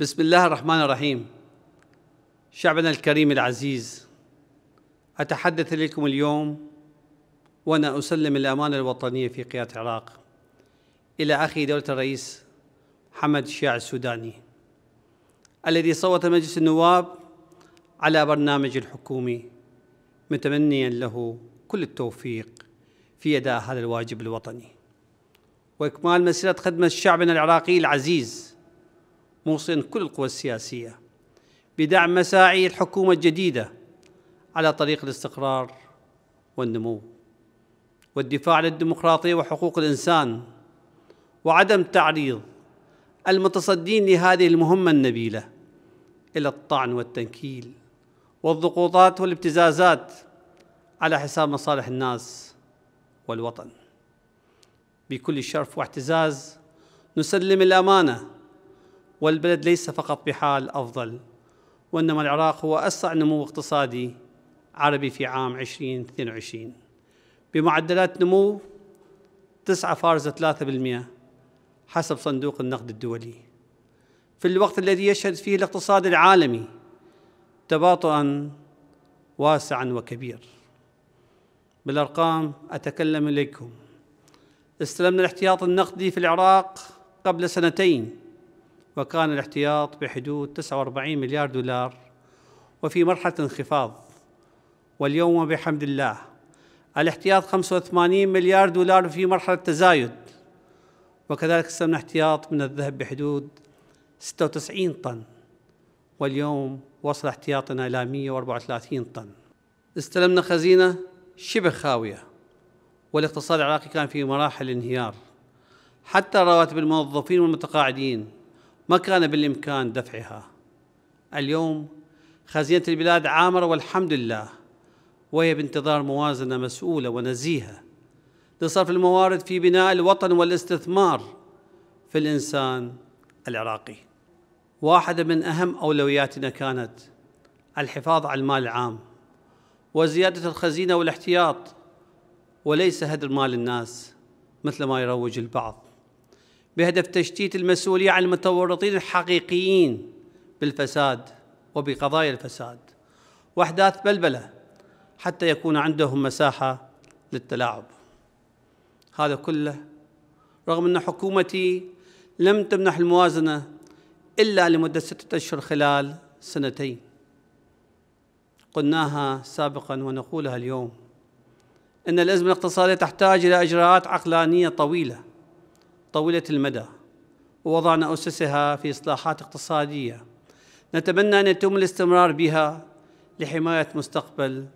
بسم الله الرحمن الرحيم شعبنا الكريم العزيز أتحدث إليكم اليوم وأنا أسلم الأمانة الوطنية في قيادة العراق إلى أخي دولة الرئيس حمد الشيع السوداني الذي صوت مجلس النواب على برنامج الحكومي متمنيا له كل التوفيق في أداء هذا الواجب الوطني وإكمال مسيرة خدمة شعبنا العراقي العزيز موصين كل القوى السياسية بدعم مساعي الحكومة الجديدة على طريق الاستقرار والنمو والدفاع للديمقراطية وحقوق الإنسان وعدم تعريض المتصدين لهذه المهمة النبيلة إلى الطعن والتنكيل والضغوطات والابتزازات على حساب مصالح الناس والوطن بكل شرف واعتزاز نسلم الامانه والبلد ليس فقط بحال أفضل وإنما العراق هو أسرع نمو اقتصادي عربي في عام 2022 بمعدلات نمو 9 3% حسب صندوق النقد الدولي في الوقت الذي يشهد فيه الاقتصاد العالمي تباطؤا واسعا وكبير بالأرقام أتكلم إليكم استلمنا الاحتياط النقدي في العراق قبل سنتين وكان الاحتياط بحدود 49 مليار دولار وفي مرحلة انخفاض واليوم بحمد الله الاحتياط 85 مليار دولار في مرحلة تزايد وكذلك استلمنا احتياط من الذهب بحدود 96 طن واليوم وصل احتياطنا إلى 134 طن استلمنا خزينة شبه خاوية والاقتصاد العراقي كان في مراحل انهيار حتى رواتب الموظفين والمتقاعدين ما كان بالإمكان دفعها اليوم خزينة البلاد عامرة والحمد لله وهي بانتظار موازنة مسؤولة ونزيهة لصرف الموارد في بناء الوطن والاستثمار في الإنسان العراقي واحدة من أهم أولوياتنا كانت الحفاظ على المال العام وزيادة الخزينة والاحتياط وليس هدر مال الناس مثل ما يروج البعض بهدف تشتيت المسؤولية عن المتورطين الحقيقيين بالفساد وبقضايا الفساد وأحداث بلبلة حتى يكون عندهم مساحة للتلاعب هذا كله رغم أن حكومتي لم تمنح الموازنة إلا لمدة ستة أشهر خلال سنتين قلناها سابقا ونقولها اليوم أن الأزمة الاقتصادية تحتاج إلى إجراءات عقلانية طويلة طويلة المدى ووضعنا أسسها في إصلاحات اقتصادية نتمنى أن يتم الاستمرار بها لحماية مستقبل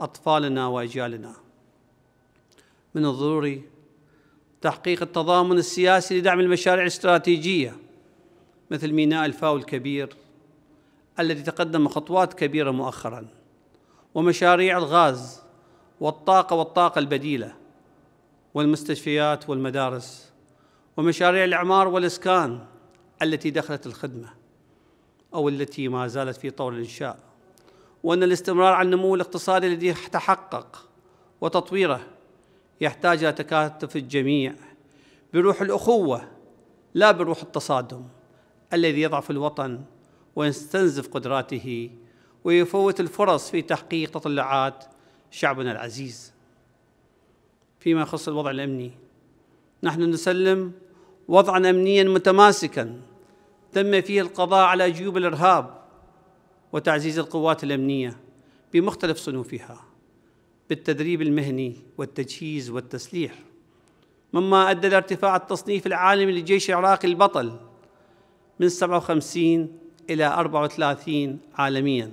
أطفالنا وأجيالنا من الضروري تحقيق التضامن السياسي لدعم المشاريع الاستراتيجية مثل ميناء الفاو الكبير الذي تقدم خطوات كبيرة مؤخرا ومشاريع الغاز والطاقة والطاقة البديلة والمستشفيات والمدارس ومشاريع الاعمار والاسكان التي دخلت الخدمه او التي ما زالت في طور الانشاء وان الاستمرار على النمو الاقتصادي الذي تحقق وتطويره يحتاج الى تكاتف الجميع بروح الاخوه لا بروح التصادم الذي يضعف الوطن ويستنزف قدراته ويفوت الفرص في تحقيق تطلعات شعبنا العزيز فيما يخص الوضع الامني نحن نسلم وضعا امنيا متماسكا تم فيه القضاء على جيوب الارهاب وتعزيز القوات الامنيه بمختلف صنوفها بالتدريب المهني والتجهيز والتسليح مما ادى لارتفاع التصنيف العالمي للجيش العراقي البطل من 57 الى 34 عالميا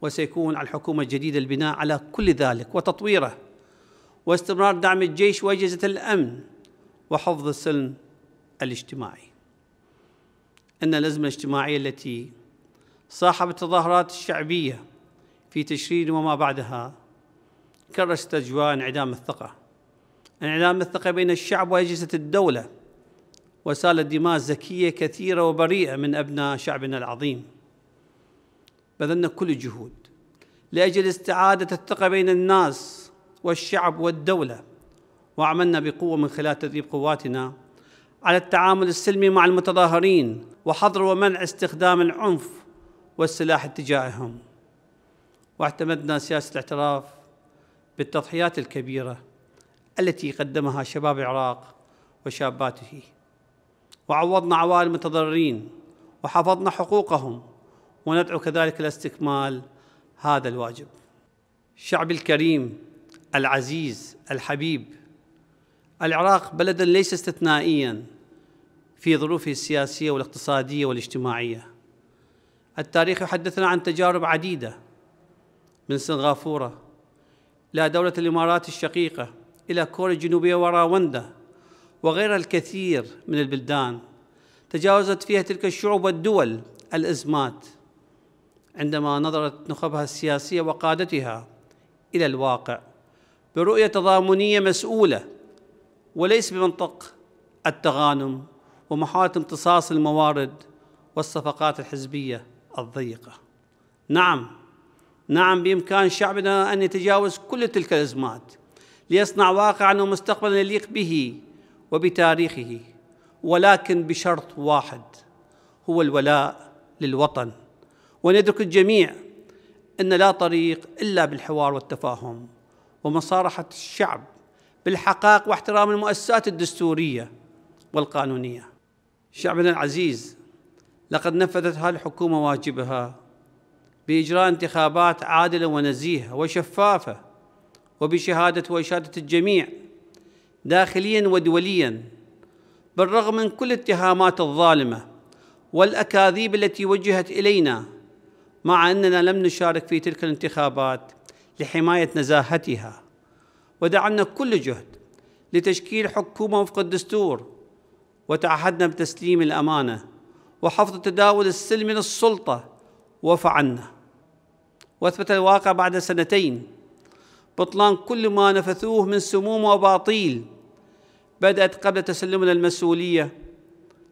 وسيكون على الحكومه الجديده البناء على كل ذلك وتطويره واستمرار دعم الجيش واجهزه الامن وحفظ السلم الاجتماعي ان الازمه الاجتماعيه التي صاحبت التظاهرات الشعبيه في تشرين وما بعدها كرست اجواء انعدام الثقه انعدام الثقه بين الشعب واجهزه الدوله وسالت دماء زكيه كثيره وبريئه من ابناء شعبنا العظيم بذلنا كل الجهود لاجل استعاده الثقه بين الناس والشعب والدوله وعملنا بقوة من خلال تدريب قواتنا على التعامل السلمي مع المتظاهرين وحظر ومنع استخدام العنف والسلاح تجاههم واعتمدنا سياسة الاعتراف بالتضحيات الكبيرة التي قدمها شباب العراق وشاباته وعوضنا عوائل المتضررين وحفظنا حقوقهم وندعو كذلك لاستكمال هذا الواجب شعب الكريم العزيز الحبيب العراق بلدا ليس استثنائيا في ظروفه السياسيه والاقتصاديه والاجتماعيه التاريخ يحدثنا عن تجارب عديده من سنغافوره الى دوله الامارات الشقيقه الى كوريا الجنوبيه وراوندا وغير الكثير من البلدان تجاوزت فيها تلك الشعوب والدول الازمات عندما نظرت نخبها السياسيه وقادتها الى الواقع برؤيه تضامنيه مسؤوله وليس بمنطق التغانم ومحاولة امتصاص الموارد والصفقات الحزبية الضيقة نعم نعم بإمكان شعبنا أن يتجاوز كل تلك الأزمات ليصنع واقعا ومستقبلا يليق به وبتاريخه ولكن بشرط واحد هو الولاء للوطن وندرك الجميع أن لا طريق إلا بالحوار والتفاهم ومصارحة الشعب بالحقائق واحترام المؤسسات الدستورية والقانونية شعبنا العزيز لقد نفذت هذه الحكومة واجبها بإجراء انتخابات عادلة ونزيهة وشفافة وبشهادة وإشادة الجميع داخليا ودوليا بالرغم من كل الاتهامات الظالمة والأكاذيب التي وجهت إلينا مع أننا لم نشارك في تلك الانتخابات لحماية نزاهتها ودعمنا كل جهد لتشكيل حكومة وفق الدستور وتعهدنا بتسليم الأمانة وحفظ التداول السلمي للسلطة وفعلنا وأثبت الواقع بعد سنتين بطلان كل ما نفثوه من سموم وأباطيل بدأت قبل تسلمنا المسؤولية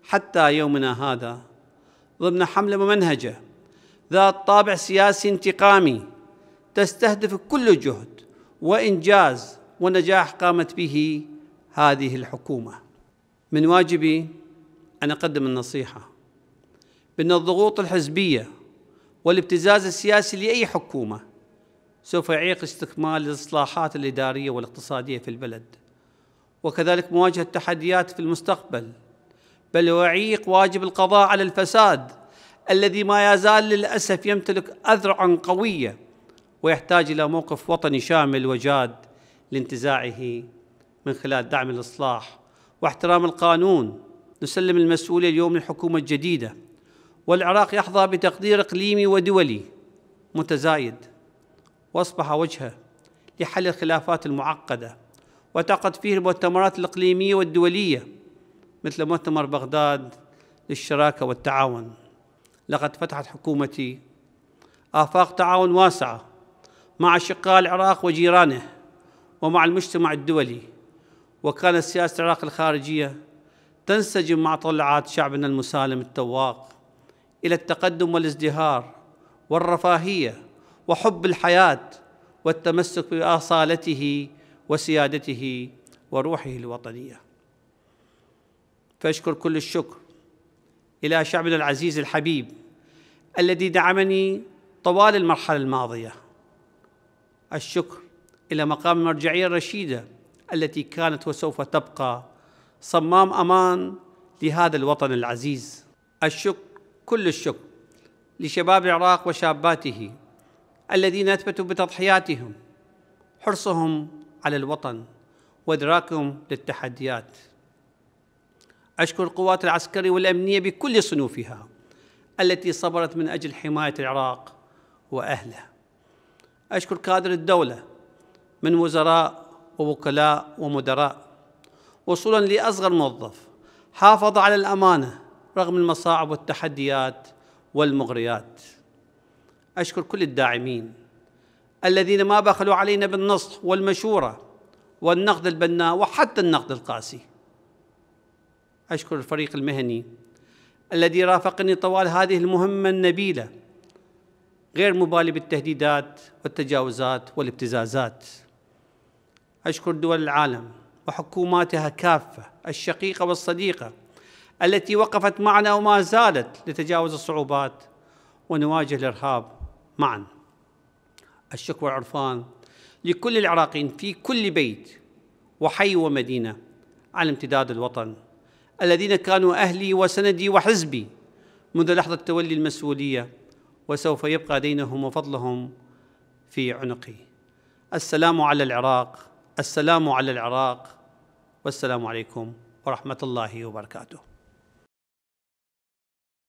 حتى يومنا هذا ضمن حملة ممنهجة ذات طابع سياسي انتقامي تستهدف كل جهد وانجاز ونجاح قامت به هذه الحكومه من واجبي ان اقدم النصيحه بان الضغوط الحزبيه والابتزاز السياسي لاي حكومه سوف يعيق استكمال الاصلاحات الاداريه والاقتصاديه في البلد وكذلك مواجهه التحديات في المستقبل بل ويعيق واجب القضاء على الفساد الذي ما يزال للاسف يمتلك اذرعا قويه ويحتاج الى موقف وطني شامل وجاد لانتزاعه من خلال دعم الاصلاح واحترام القانون نسلم المسؤوليه اليوم للحكومه الجديده والعراق يحظى بتقدير اقليمي ودولي متزايد واصبح وجهه لحل الخلافات المعقده وتعقد فيه المؤتمرات الاقليميه والدوليه مثل مؤتمر بغداد للشراكه والتعاون لقد فتحت حكومتي آفاق تعاون واسعة مع أشقاء العراق وجيرانه ومع المجتمع الدولي وكانت سياسة العراق الخارجية تنسجم مع طلعات شعبنا المسالم التواق إلى التقدم والازدهار والرفاهية وحب الحياة والتمسك بأصالته وسيادته وروحه الوطنية فأشكر كل الشكر إلى شعبنا العزيز الحبيب الذي دعمني طوال المرحلة الماضية الشكر إلى مقام المرجعية الرشيدة التي كانت وسوف تبقى صمام أمان لهذا الوطن العزيز الشكر كل الشكر لشباب العراق وشاباته الذين اثبتوا بتضحياتهم حرصهم على الوطن وادراكهم للتحديات اشكر القوات العسكريه والامنيه بكل صنوفها التي صبرت من اجل حمايه العراق واهله أشكر كادر الدولة من وزراء ووكلاء ومدراء وصولا لأصغر موظف حافظ على الأمانة رغم المصاعب والتحديات والمغريات أشكر كل الداعمين الذين ما بخلوا علينا بالنصح والمشورة والنقد البناء وحتى النقد القاسي أشكر الفريق المهني الذي رافقني طوال هذه المهمة النبيلة غير مبالي بالتهديدات والتجاوزات والابتزازات أشكر دول العالم وحكوماتها كافة الشقيقة والصديقة التي وقفت معنا وما زالت لتجاوز الصعوبات ونواجه الإرهاب معا الشكر والعرفان لكل العراقيين في كل بيت وحي ومدينة على امتداد الوطن الذين كانوا أهلي وسندي وحزبي منذ لحظة تولي المسؤولية وسوف يبقى دينهم وفضلهم في عنقي السلام على العراق السلام على العراق والسلام عليكم ورحمه الله وبركاته